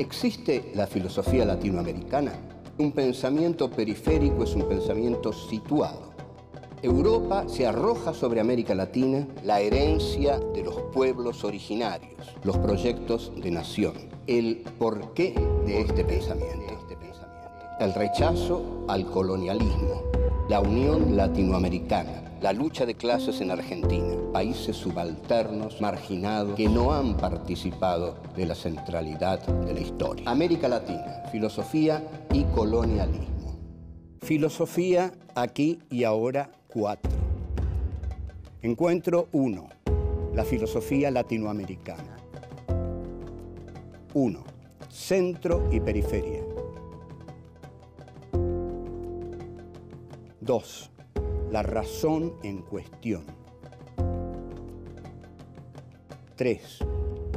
¿Existe la filosofía latinoamericana? Un pensamiento periférico es un pensamiento situado. Europa se arroja sobre América Latina la herencia de los pueblos originarios, los proyectos de nación, el porqué de este pensamiento, el rechazo al colonialismo, la unión latinoamericana, la lucha de clases en Argentina, países subalternos, marginados, que no han participado de la centralidad de la historia. América Latina, filosofía y colonialismo. Filosofía aquí y ahora cuatro. Encuentro uno, La filosofía latinoamericana. Uno, Centro y periferia. Dos la razón en cuestión. 3.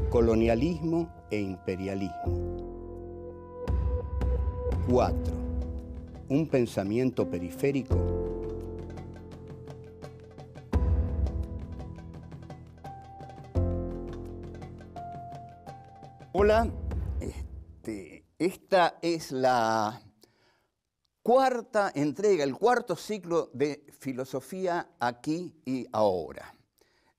Colonialismo e imperialismo. 4. Un pensamiento periférico. Hola, este, esta es la cuarta entrega, el cuarto ciclo de filosofía aquí y ahora.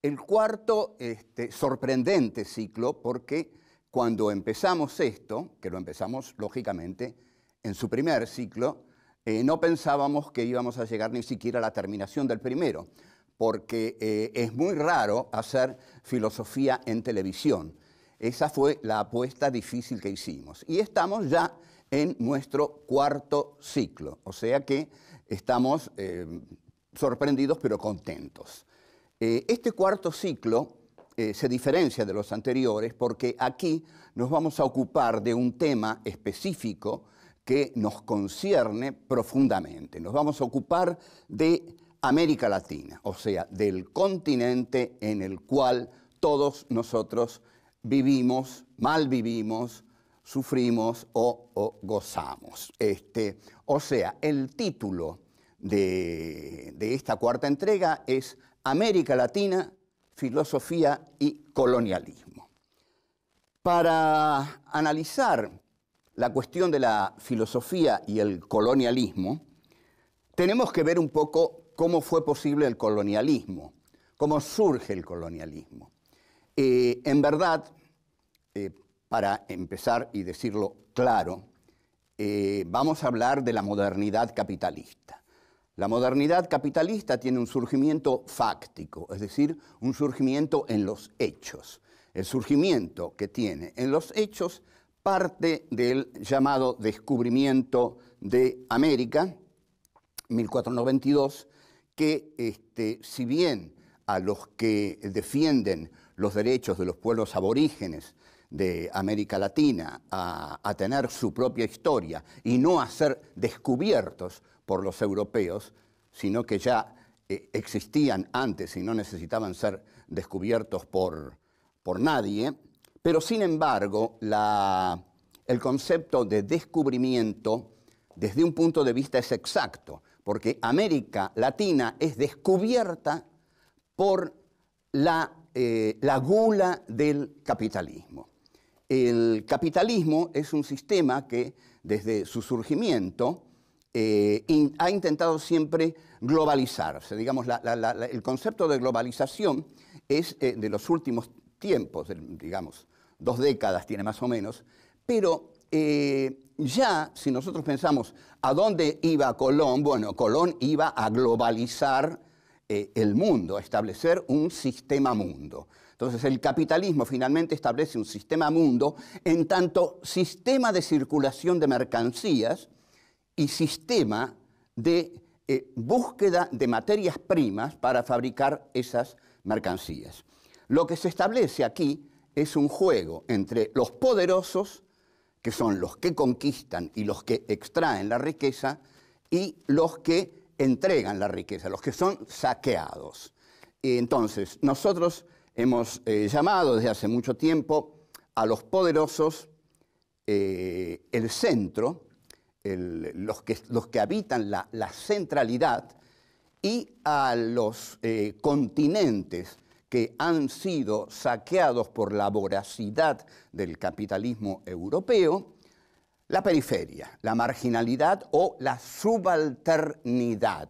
El cuarto este, sorprendente ciclo porque cuando empezamos esto, que lo empezamos lógicamente en su primer ciclo, eh, no pensábamos que íbamos a llegar ni siquiera a la terminación del primero, porque eh, es muy raro hacer filosofía en televisión. Esa fue la apuesta difícil que hicimos. Y estamos ya en nuestro cuarto ciclo. O sea que estamos eh, sorprendidos pero contentos. Eh, este cuarto ciclo eh, se diferencia de los anteriores porque aquí nos vamos a ocupar de un tema específico que nos concierne profundamente. Nos vamos a ocupar de América Latina, o sea, del continente en el cual todos nosotros vivimos, mal vivimos, sufrimos o, gozamos. Este, o sea, el título de, esta cuarta entrega es América Latina, filosofía y colonialismo. Para analizar la cuestión de la filosofía y el colonialismo, tenemos que ver un poco cómo fue posible el colonialismo, cómo surge el colonialismo. Eh, en verdad, eh, para empezar y decirlo claro, eh, vamos a hablar de la modernidad capitalista. La modernidad capitalista tiene un surgimiento fáctico, es decir, un surgimiento en los hechos. El surgimiento que tiene en los hechos parte del llamado descubrimiento de América, 1492, que este, si bien a los que defienden los derechos de los pueblos aborígenes de América Latina a, tener su propia historia y no a ser descubiertos por los europeos, sino que ya eh, existían antes y no necesitaban ser descubiertos por, nadie, pero sin embargo el concepto de descubrimiento desde un punto de vista es exacto, porque América Latina es descubierta por la eh, gula del capitalismo. El capitalismo es un sistema que desde su surgimiento eh, ha intentado siempre globalizarse. Digamos, el concepto de globalización es eh, de los últimos tiempos, digamos, dos décadas tiene más o menos, pero eh, ya si nosotros pensamos a dónde iba Colón, bueno, Colón iba a globalizar el mundo, a establecer un sistema mundo. Entonces el capitalismo finalmente establece un sistema mundo en tanto sistema de circulación de mercancías y sistema de eh, búsqueda de materias primas para fabricar esas mercancías. Lo que se establece aquí es un juego entre los poderosos, que son los que conquistan y los que extraen la riqueza, y los que entregan la riqueza, los que son saqueados. Entonces, nosotros Hemos eh, llamado desde hace mucho tiempo a los poderosos eh, el centro, los, que, habitan la, centralidad, y a los eh, continentes que han sido saqueados por la voracidad del capitalismo europeo, la periferia, la marginalidad o la subalternidad.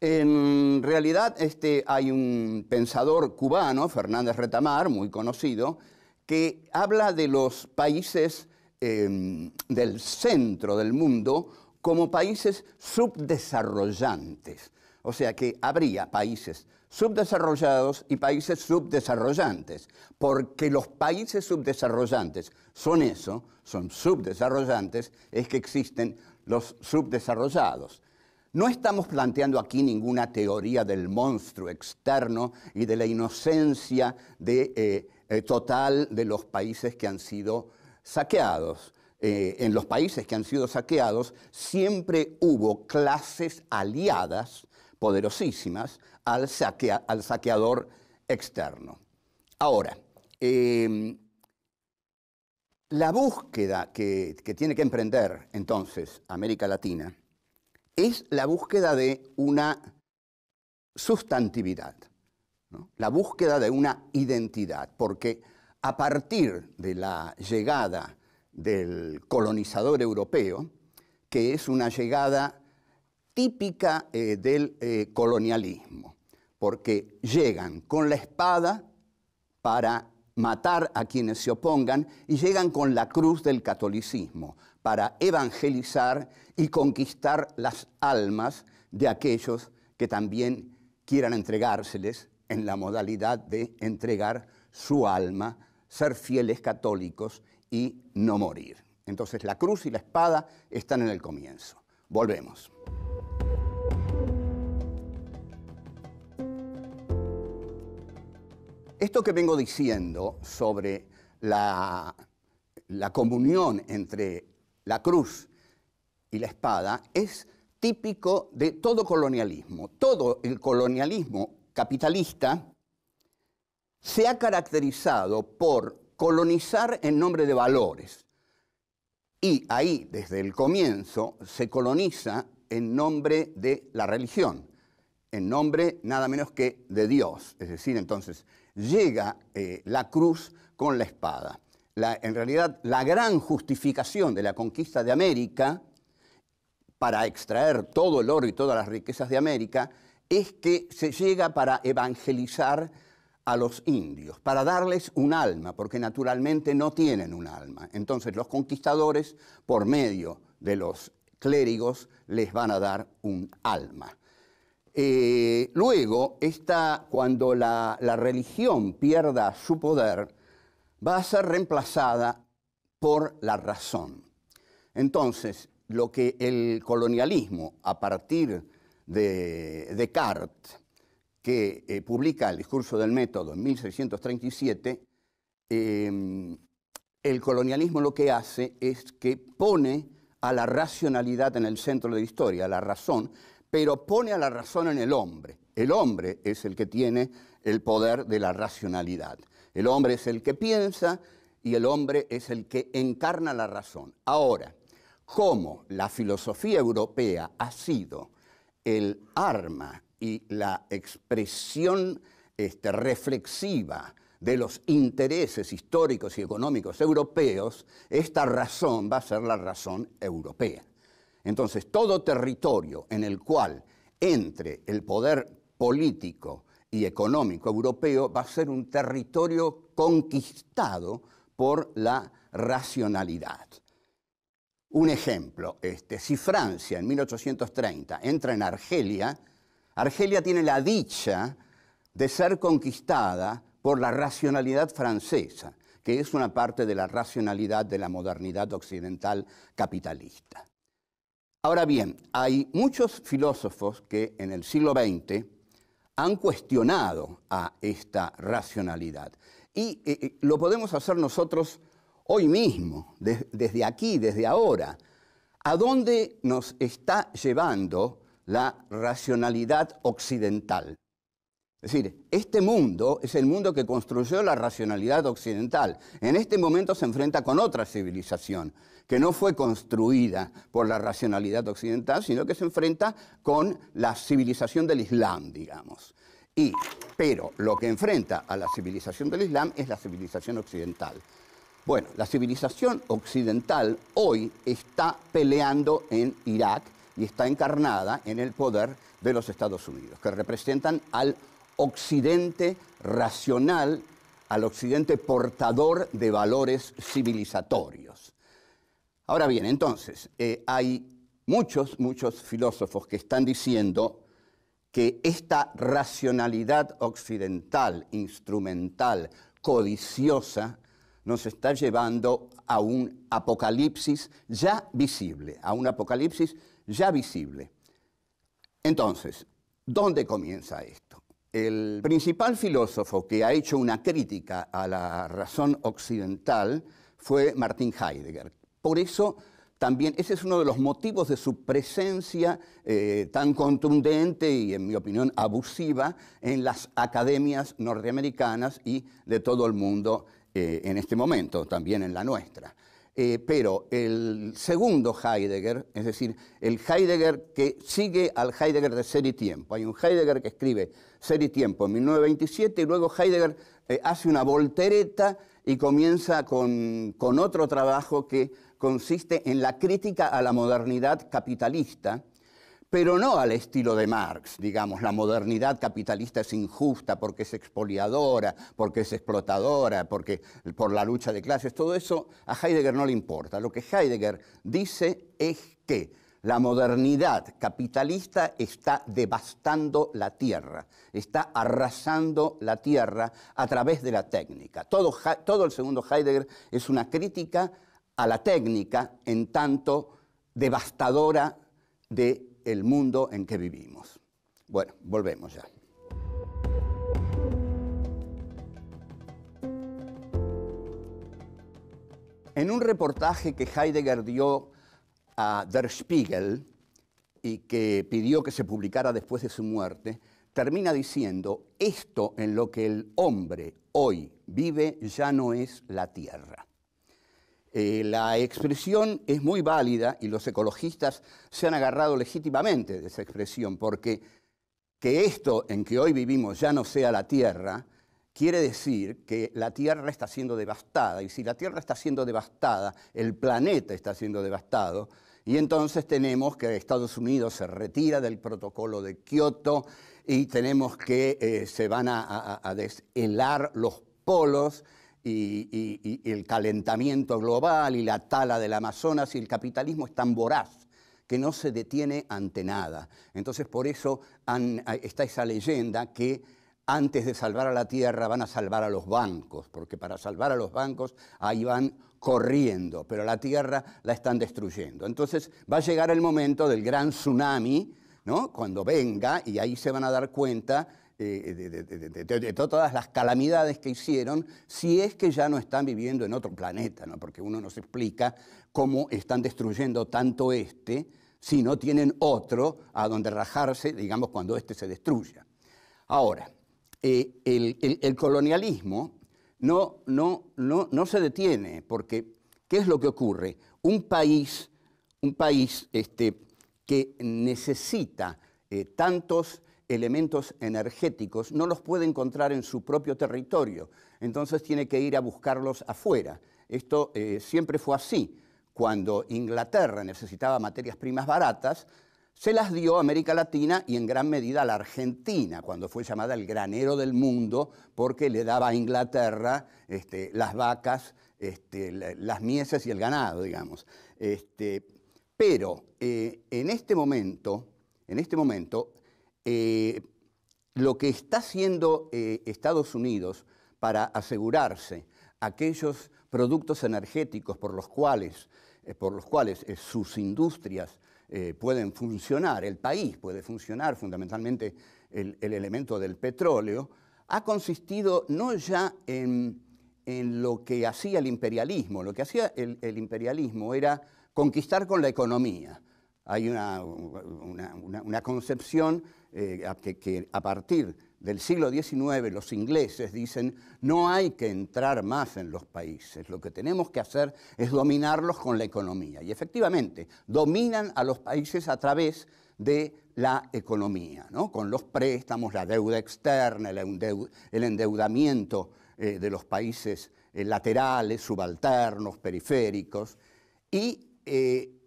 En realidad, este, hay un pensador cubano, Fernández Retamar, muy conocido, que habla de los países em, del centro del mundo como países subdesarrollantes. O sea que habría países subdesarrollados y países subdesarrollantes, porque los países subdesarrollantes son eso, son subdesarrollantes, es que existen los subdesarrollados. No estamos planteando aquí ninguna teoría del monstruo externo y de la inocencia eh, eh, total de los países que han sido saqueados. Eh, en los países que han sido saqueados siempre hubo clases aliadas poderosísimas al, saqueador externo. Ahora, em, la búsqueda que tiene que emprender entonces América Latina es la búsqueda de una sustantividad, la búsqueda de una identidad, porque a partir de la llegada del colonizador europeo, que es una llegada típica eh, del eh, colonialismo, porque llegan con la espada para matar a quienes se opongan y llegan con la cruz del catolicismo, para evangelizar y conquistar las almas de aquellos que también quieran entregárseles en la modalidad de entregar su alma, ser fieles católicos y no morir. Entonces la cruz y la espada están en el comienzo. Volvemos. Esto que vengo diciendo sobre la, comunión entre la cruz y la espada, es típico de todo colonialismo. Todo el colonialismo capitalista se ha caracterizado por colonizar en nombre de valores. Y ahí, desde el comienzo, se coloniza en nombre de la religión, en nombre nada menos que de Dios. Es decir, entonces llega eh, la cruz con la espada en realidad la gran justificación de la conquista de América, para extraer todo el oro y todas las riquezas de América, es que se llega para evangelizar a los indios, para darles un alma, porque naturalmente no tienen un alma. Entonces los conquistadores, por medio de los clérigos, les van a dar un alma. Eh, luego, cuando la religión pierda su poder, va a ser reemplazada por la razón. Entonces, lo que el colonialismo, a partir de Descartes, que eh, publica el discurso del método en 1637, em, el colonialismo lo que hace es que pone a la racionalidad en el centro de la historia, a la razón, pero pone a la razón en el hombre. El hombre es el que tiene el poder de la racionalidad. El hombre es el que piensa y el hombre es el que encarna la razón. Ahora, como la filosofía europea ha sido el arma y la expresión este, reflexiva de los intereses históricos y económicos europeos, esta razón va a ser la razón europea. Entonces, todo territorio en el cual entre el poder político y económico europeo va a ser un territorio conquistado por la racionalidad. Un ejemplo, este, si Francia en 1830 entra en Argelia, Argelia tiene la dicha de ser conquistada por la racionalidad francesa, que es una parte de la racionalidad de la modernidad occidental capitalista. Ahora bien, hay muchos filósofos que en el siglo XX han cuestionado a esta racionalidad. Y eh, eh, lo podemos hacer nosotros hoy mismo, desde aquí, desde ahora. ¿A dónde nos está llevando la racionalidad occidental? Es decir, este mundo es el mundo que construyó la racionalidad occidental. En este momento se enfrenta con otra civilización, que no fue construida por la racionalidad occidental, sino que se enfrenta con la civilización del Islam, digamos. Y, pero lo que enfrenta a la civilización del Islam es la civilización occidental. Bueno, la civilización occidental hoy está peleando en Irak y está encarnada en el poder de los Estados Unidos, que representan al occidente racional al occidente portador de valores civilizatorios. Ahora bien, entonces, eh, hay muchos, muchos filósofos que están diciendo que esta racionalidad occidental, instrumental, codiciosa, nos está llevando a un apocalipsis ya visible, a un apocalipsis ya visible. Entonces, ¿dónde comienza esto? El principal filósofo que ha hecho una crítica a la razón occidental fue Martin Heidegger. Por eso también ese es uno de los motivos de su presencia eh, tan contundente y, en mi opinión, abusiva en las academias norteamericanas y de todo el mundo eh, en este momento, también en la nuestra. Eh, pero el segundo Heidegger, es decir, el Heidegger que sigue al Heidegger de Ser y Tiempo. Hay un Heidegger que escribe Ser y Tiempo en 1927 y luego Heidegger eh, hace una voltereta y comienza con, otro trabajo que consiste en la crítica a la modernidad capitalista pero no al estilo de Marx, digamos, la modernidad capitalista es injusta porque es expoliadora, porque es explotadora, porque por la lucha de clases, todo eso a Heidegger no le importa. Lo que Heidegger dice es que la modernidad capitalista está devastando la tierra, está arrasando la tierra a través de la técnica. Todo, todo el segundo Heidegger es una crítica a la técnica en tanto devastadora de el mundo en que vivimos. Bueno, volvemos ya. En un reportaje que Heidegger dio a Der Spiegel y que pidió que se publicara después de su muerte, termina diciendo, esto en lo que el hombre hoy vive ya no es la tierra. Eh, la expresión es muy válida y los ecologistas se han agarrado legítimamente de esa expresión, porque que esto en que hoy vivimos ya no sea la Tierra, quiere decir que la Tierra está siendo devastada, y si la Tierra está siendo devastada, el planeta está siendo devastado, y entonces tenemos que Estados Unidos se retira del protocolo de Kioto y tenemos que eh, se van a deshelar los polos y, el calentamiento global y la tala del Amazonas y el capitalismo es tan voraz que no se detiene ante nada. Entonces por eso está esa leyenda que antes de salvar a la tierra van a salvar a los bancos, porque para salvar a los bancos ahí van corriendo, pero la tierra la están destruyendo. Entonces va a llegar el momento del gran tsunami, cuando venga, y ahí se van a dar cuenta eh, de, todas las calamidades que hicieron, si es que ya no están viviendo en otro planeta, ¿no? porque uno no se explica cómo están destruyendo tanto este si no tienen otro a donde rajarse, digamos, cuando este se destruya. Ahora, eh, el, colonialismo no, no, no, se detiene, porque ¿qué es lo que ocurre? Un país, un país este, que necesita eh, tantos elementos energéticos, no los puede encontrar en su propio territorio, entonces tiene que ir a buscarlos afuera. Esto eh, siempre fue así. Cuando Inglaterra necesitaba materias primas baratas, se las dio a América Latina y en gran medida a la Argentina, cuando fue llamada el granero del mundo, porque le daba a Inglaterra este, las vacas, este, las mieses y el ganado, digamos. Este, pero eh, en este momento, en este momento, eh, lo que está haciendo eh, Estados Unidos para asegurarse aquellos productos energéticos por los cuales, eh, por los cuales sus industrias pueden funcionar, el país puede funcionar, fundamentalmente el, elemento del petróleo, ha consistido no ya en, lo que hacía el imperialismo, lo que hacía el, imperialismo era conquistar con la economía. Hay una, una concepción eh, que, a partir del siglo XIX los ingleses dicen no hay que entrar más en los países, lo que tenemos que hacer es dominarlos con la economía. Y efectivamente, dominan a los países a través de la economía, ¿no? con los préstamos, la deuda externa, el endeudamiento eh, de los países eh, laterales, subalternos, periféricos. Y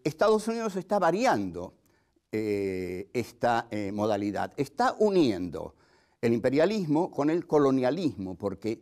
Estados Unidos está variando eh, esta eh, modalidad. Está uniendo el imperialismo con el colonialismo, porque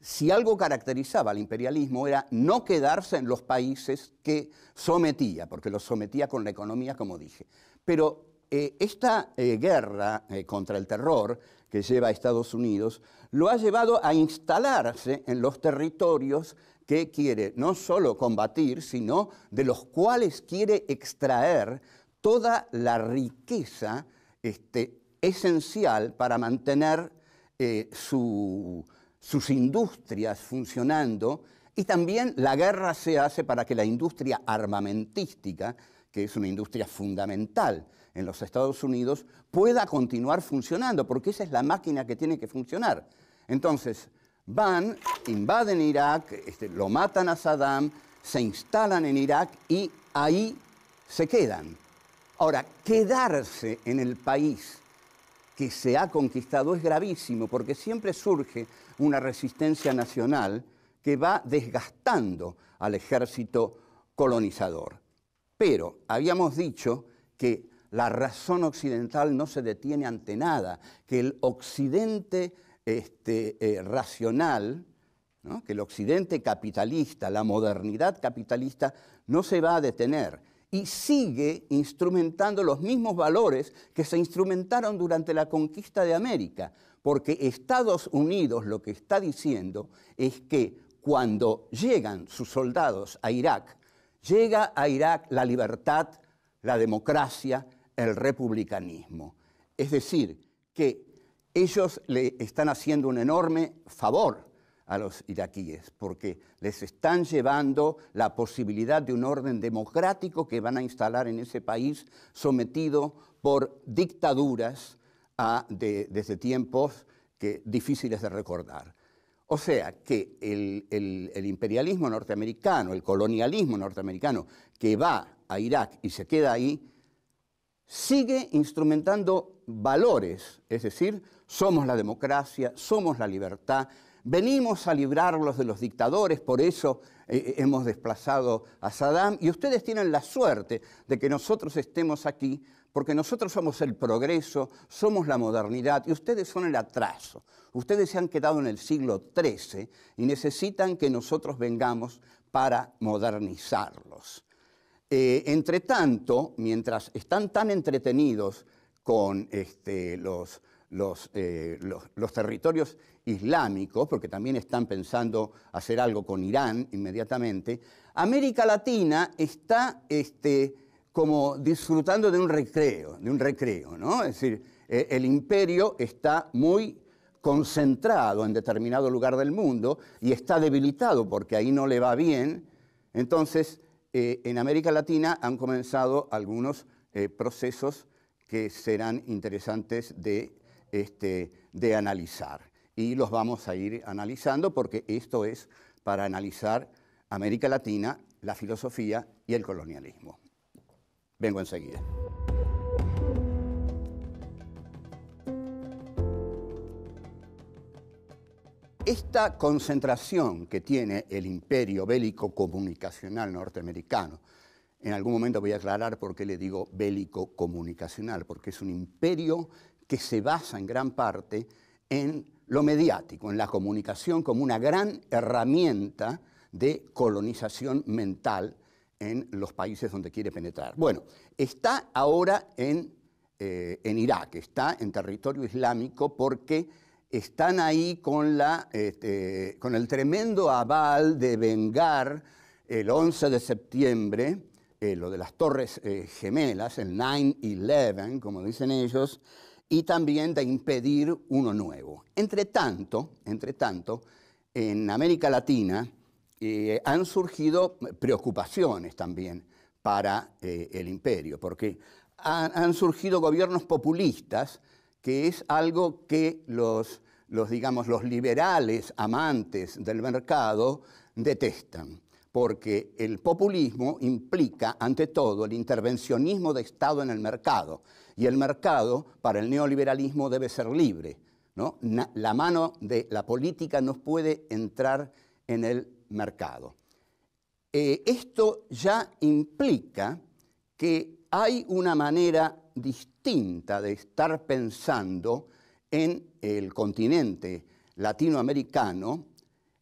si algo caracterizaba al imperialismo era no quedarse en los países que sometía, porque los sometía con la economía, como dije. Pero eh, esta guerra contra el terror que lleva a Estados Unidos lo ha llevado a instalarse en los territorios que quiere no solo combatir, sino de los cuales quiere extraer toda la riqueza este, esencial para mantener eh, sus industrias funcionando y también la guerra se hace para que la industria armamentística, que es una industria fundamental en los Estados Unidos, pueda continuar funcionando, porque esa es la máquina que tiene que funcionar. Entonces, van, invaden Irak, este, lo matan a Saddam, se instalan en Irak y ahí se quedan. Ahora, quedarse en el país que se ha conquistado es gravísimo porque siempre surge una resistencia nacional que va desgastando al ejército colonizador. Pero habíamos dicho que la razón occidental no se detiene ante nada, que el occidente este, eh, racional, que el occidente capitalista, la modernidad capitalista, no se va a detener y sigue instrumentando los mismos valores que se instrumentaron durante la conquista de América, porque Estados Unidos lo que está diciendo es que cuando llegan sus soldados a Irak, llega a Irak la libertad, la democracia, el republicanismo. Es decir, que ellos le están haciendo un enorme favor a los iraquíes, porque les están llevando la posibilidad de un orden democrático que van a instalar en ese país sometido por dictaduras ah, desde tiempos difíciles de recordar. O sea que el, imperialismo norteamericano, el colonialismo norteamericano, que va a Irak y se queda ahí, sigue instrumentando valores, es decir, somos la democracia, somos la libertad, venimos a librarlos de los dictadores, por eso eh, eh, hemos desplazado a Saddam, y ustedes tienen la suerte de que nosotros estemos aquí, porque nosotros somos el progreso, somos la modernidad, y ustedes son el atraso. Ustedes se han quedado en el siglo XIII y necesitan que nosotros vengamos para modernizarlos. Eh, entre tanto, mientras están tan entretenidos con este, los eh, los, los, territorios islámicos, porque también están pensando hacer algo con Irán inmediatamente, América Latina está este, como disfrutando de un recreo, de un recreo, ¿no? Es decir, eh, el imperio está muy concentrado en determinado lugar del mundo y está debilitado porque ahí no le va bien. Entonces, eh, en América Latina han comenzado algunos procesos que serán interesantes de este, de analizar. Y los vamos a ir analizando porque esto es para analizar América Latina, la filosofía y el colonialismo. Vengo enseguida. Esta concentración que tiene el imperio bélico comunicacional norteamericano, en algún momento voy a aclarar por qué le digo bélico comunicacional, porque es un imperio que se basa en gran parte en lo mediático, en la comunicación como una gran herramienta de colonización mental en los países donde quiere penetrar. Bueno, está ahora en, eh, Irak, está en territorio islámico porque están ahí con, la, este, con el tremendo aval de vengar el 11 de septiembre, eh, lo de las Torres eh, Gemelas, el 9-11, como dicen ellos, y también de impedir uno nuevo. Entre tanto, en América Latina eh, han surgido preocupaciones también para eh, el imperio, porque han, surgido gobiernos populistas, que es algo que los, los, digamos, los liberales amantes del mercado detestan porque el populismo implica, ante todo, el intervencionismo de Estado en el mercado. Y el mercado para el neoliberalismo debe ser libre. ¿no? La mano de la política no puede entrar en el mercado. Eh, esto ya implica que hay una manera distinta de estar pensando en el continente latinoamericano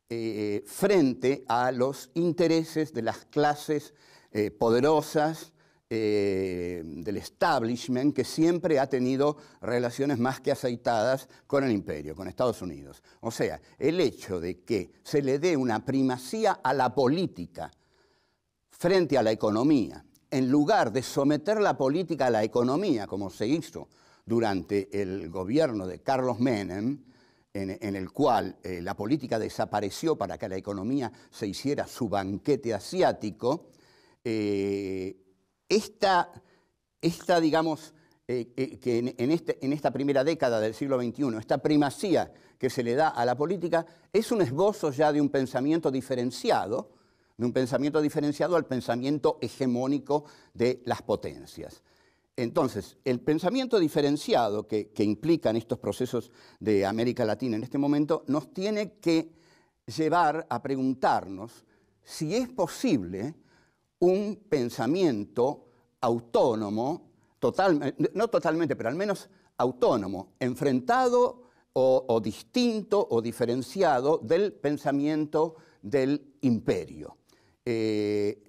eh, frente a los intereses de las clases eh, poderosas eh, del establishment que siempre ha tenido relaciones más que aceitadas con el imperio, con Estados Unidos. O sea, el hecho de que se le dé una primacía a la política frente a la economía, en lugar de someter la política a la economía, como se hizo durante el gobierno de Carlos Menem, en, el cual eh, la política desapareció para que la economía se hiciera su banquete asiático, eh, esta, digamos, eh, eh, que este, en, esta primera década del siglo XXI, esta primacía que se le da a la política, es un esbozo ya de un pensamiento diferenciado, de un pensamiento diferenciado al pensamiento hegemónico de las potencias. Entonces, el pensamiento diferenciado que, que implican estos procesos de América Latina en este momento nos tiene que llevar a preguntarnos si es posible un pensamiento autónomo, no totalmente, pero al menos autónomo, enfrentado o, distinto o diferenciado del pensamiento del imperio. Eh,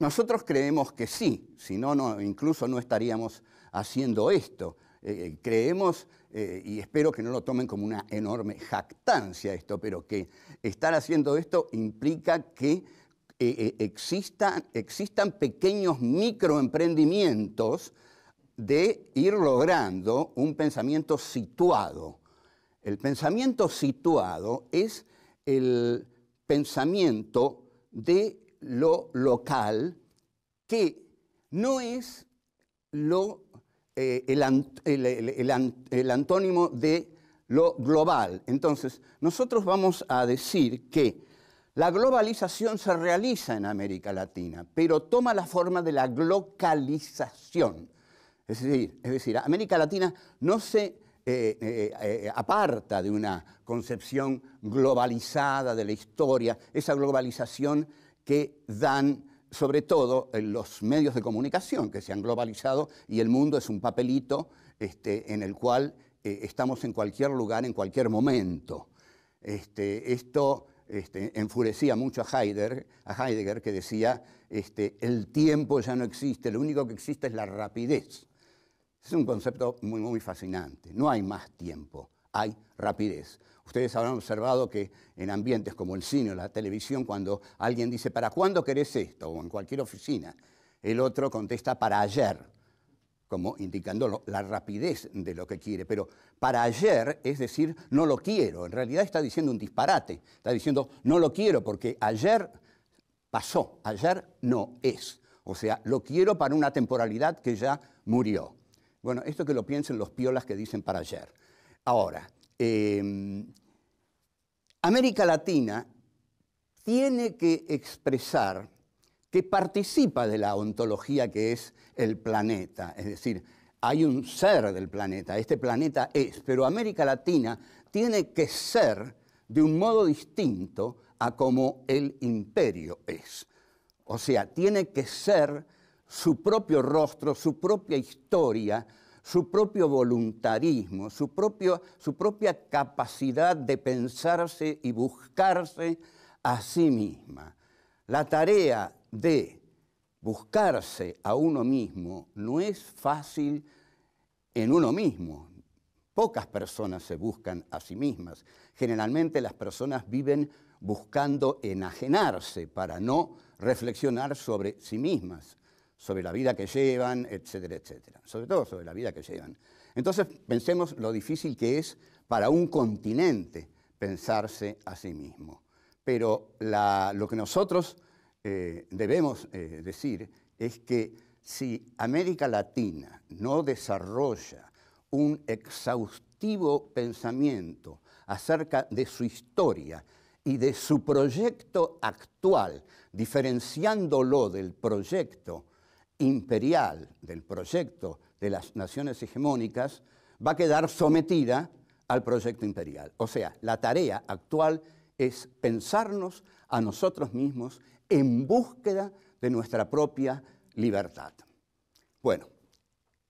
nosotros creemos que sí, si no, incluso no estaríamos haciendo esto. Eh, eh, creemos, y espero que no lo tomen como una enorme jactancia esto, pero que estar haciendo esto implica que e, e, existan, pequeños microemprendimientos de ir logrando un pensamiento situado. El pensamiento situado es el pensamiento de lo local que no es lo, eh, el antónimo de lo global. Entonces, nosotros vamos a decir que la globalización se realiza en América Latina, pero toma la forma de la globalización, Es decir, es decir América Latina no se eh, eh, eh, aparta de una concepción globalizada de la historia, esa globalización que dan sobre todo los medios de comunicación que se han globalizado y el mundo es un papelito este, en el cual estamos en cualquier lugar, en cualquier momento. Este, esto este, enfurecía mucho a Heidegger, que decía, este, el tiempo ya no existe, lo único que existe es la rapidez. Es un concepto muy, muy fascinante. No hay más tiempo, hay rapidez. Ustedes habrán observado que en ambientes como el cine o la televisión, cuando alguien dice, ¿para cuándo querés esto? O en cualquier oficina, el otro contesta, para ayer como indicando la rapidez de lo que quiere, pero para ayer es decir, no lo quiero, en realidad está diciendo un disparate, está diciendo, no lo quiero porque ayer pasó, ayer no es, o sea, lo quiero para una temporalidad que ya murió. Bueno, esto que lo piensen los piolas que dicen para ayer. Ahora, em, América Latina tiene que expresar que participa de la ontología que es el planeta, es decir, hay un ser del planeta, este planeta es, pero América Latina tiene que ser de un modo distinto a como el imperio es. O sea, tiene que ser su propio rostro, su propia historia, su propio voluntarismo, su, su propia capacidad de pensarse y buscarse a sí misma. La tarea de buscarse a uno mismo no es fácil en uno mismo. Pocas personas se buscan a sí mismas. Generalmente las personas viven buscando enajenarse para no reflexionar sobre sí mismas, sobre la vida que llevan, etcétera, etcétera. Sobre todo sobre la vida que llevan. Entonces pensemos lo difícil que es para un continente pensarse a sí mismo. Pero lo que nosotros eh, debemos eh, decir es que si América Latina no desarrolla un exhaustivo pensamiento acerca de su historia y de su proyecto actual, diferenciándolo del proyecto imperial, del proyecto de las naciones hegemónicas, va a quedar sometida al proyecto imperial. O sea, la tarea actual es pensarnos a nosotros mismos en búsqueda de nuestra propia libertad. Bueno,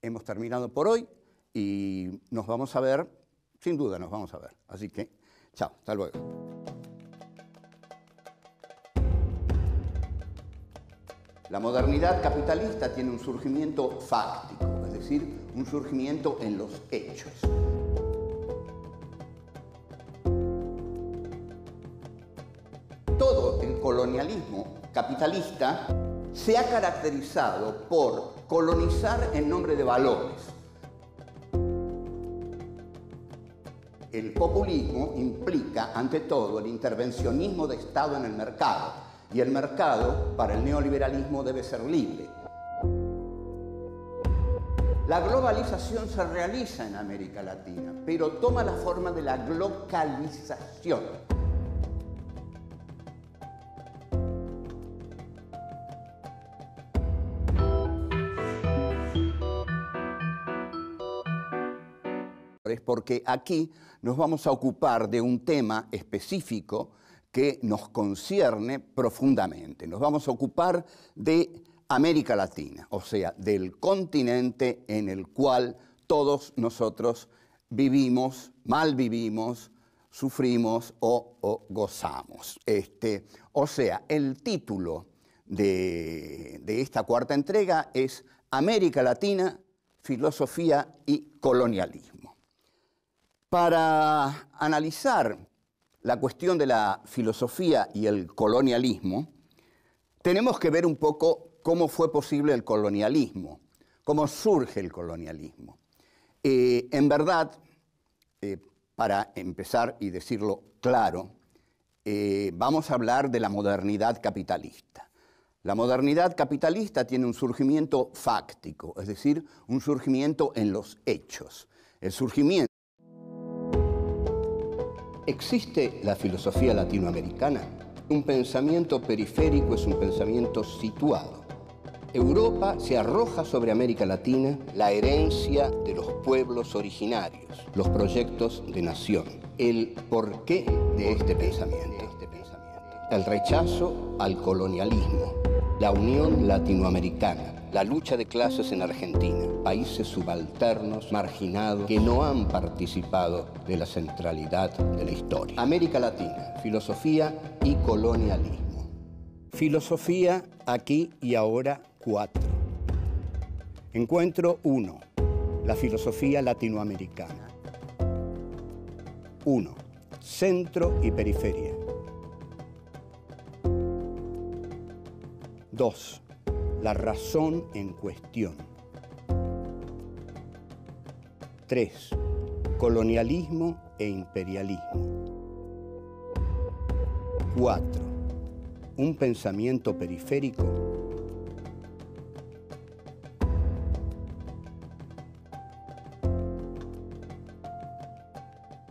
hemos terminado por hoy y nos vamos a ver, sin duda nos vamos a ver. Así que, chao, hasta luego. La modernidad capitalista tiene un surgimiento fáctico, es decir, un surgimiento en los hechos. capitalista se ha caracterizado por colonizar en nombre de valores. El populismo implica, ante todo, el intervencionismo de Estado en el mercado, y el mercado, para el neoliberalismo, debe ser libre. La globalización se realiza en América Latina, pero toma la forma de la localización. porque aquí nos vamos a ocupar de un tema específico que nos concierne profundamente. Nos vamos a ocupar de América Latina, o sea, del continente en el cual todos nosotros vivimos, mal vivimos, sufrimos o, gozamos. Este, o sea, el título de esta cuarta entrega es América Latina, filosofía y colonialismo. Para analizar la cuestión de la filosofía y el colonialismo, tenemos que ver un poco cómo fue posible el colonialismo, cómo surge el colonialismo. Eh, en verdad, eh, para empezar y decirlo claro, eh, vamos a hablar de la modernidad capitalista. La modernidad capitalista tiene un surgimiento fáctico, es decir, un surgimiento en los hechos. El surgimiento ¿Existe la filosofía latinoamericana? Un pensamiento periférico es un pensamiento situado. Europa se arroja sobre América Latina la herencia de los pueblos originarios, los proyectos de nación, el porqué de este pensamiento, el rechazo al colonialismo, la unión latinoamericana, la lucha de clases en Argentina, países subalternos, marginados, que no han participado de la centralidad de la historia. América Latina, filosofía y colonialismo. Filosofía aquí y ahora cuatro. Encuentro uno. La filosofía latinoamericana. Uno. Centro y periferia. 2 la razón en cuestión. 3. Colonialismo e imperialismo. 4. Un pensamiento periférico.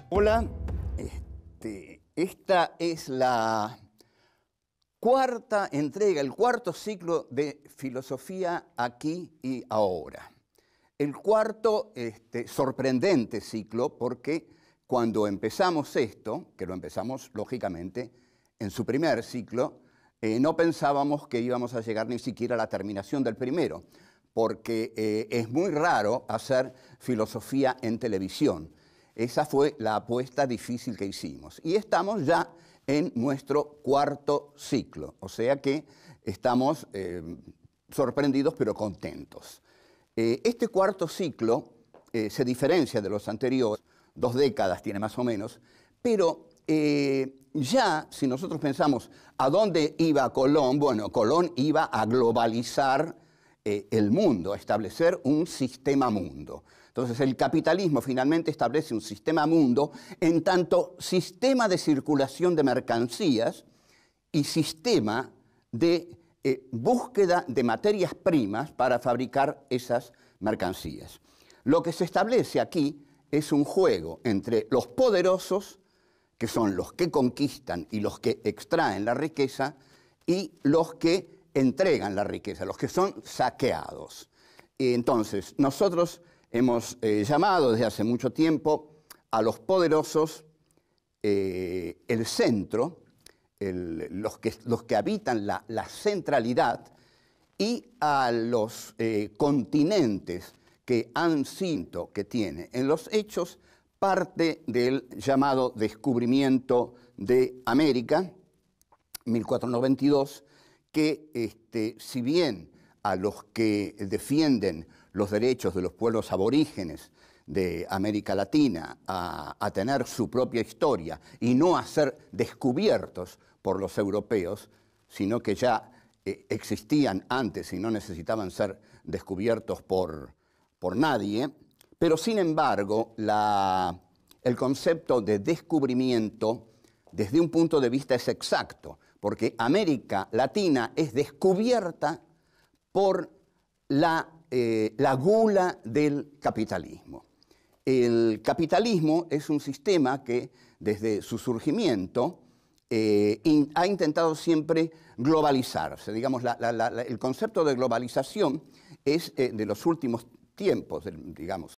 Hola, este, esta es la cuarta entrega, el cuarto ciclo de filosofía aquí y ahora. El cuarto este, sorprendente ciclo porque cuando empezamos esto, que lo empezamos lógicamente en su primer ciclo, eh, no pensábamos que íbamos a llegar ni siquiera a la terminación del primero, porque eh, es muy raro hacer filosofía en televisión. Esa fue la apuesta difícil que hicimos. Y estamos ya en nuestro cuarto ciclo. O sea que estamos eh, sorprendidos pero contentos. Eh, este cuarto ciclo eh, se diferencia de los anteriores, dos décadas tiene más o menos, pero ya si nosotros pensamos a dónde iba Colón, bueno, Colón iba a globalizar el mundo, a establecer un sistema mundo. Entonces el capitalismo finalmente establece un sistema mundo en tanto sistema de circulación de mercancías y sistema de eh, búsqueda de materias primas para fabricar esas mercancías. Lo que se establece aquí es un juego entre los poderosos, que son los que conquistan y los que extraen la riqueza, y los que entregan la riqueza, los que son saqueados. Entonces, nosotros Hemos eh, llamado desde hace mucho tiempo a los poderosos eh, el centro, los, que, los, que, habitan la, centralidad, y a los eh, continentes que han cinto que tiene en los hechos parte del llamado descubrimiento de América, 1492, que este, si bien a los que defienden los derechos de los pueblos aborígenes de América Latina a, tener su propia historia y no a ser descubiertos por los europeos, sino que ya eh, existían antes y no necesitaban ser descubiertos por, por nadie, pero sin embargo el concepto de descubrimiento desde un punto de vista es exacto, porque América Latina es descubierta por la eh, la gula del capitalismo. El capitalismo es un sistema que desde su surgimiento eh, ha intentado siempre globalizarse. Digamos, el concepto de globalización es eh, de los últimos tiempos, digamos,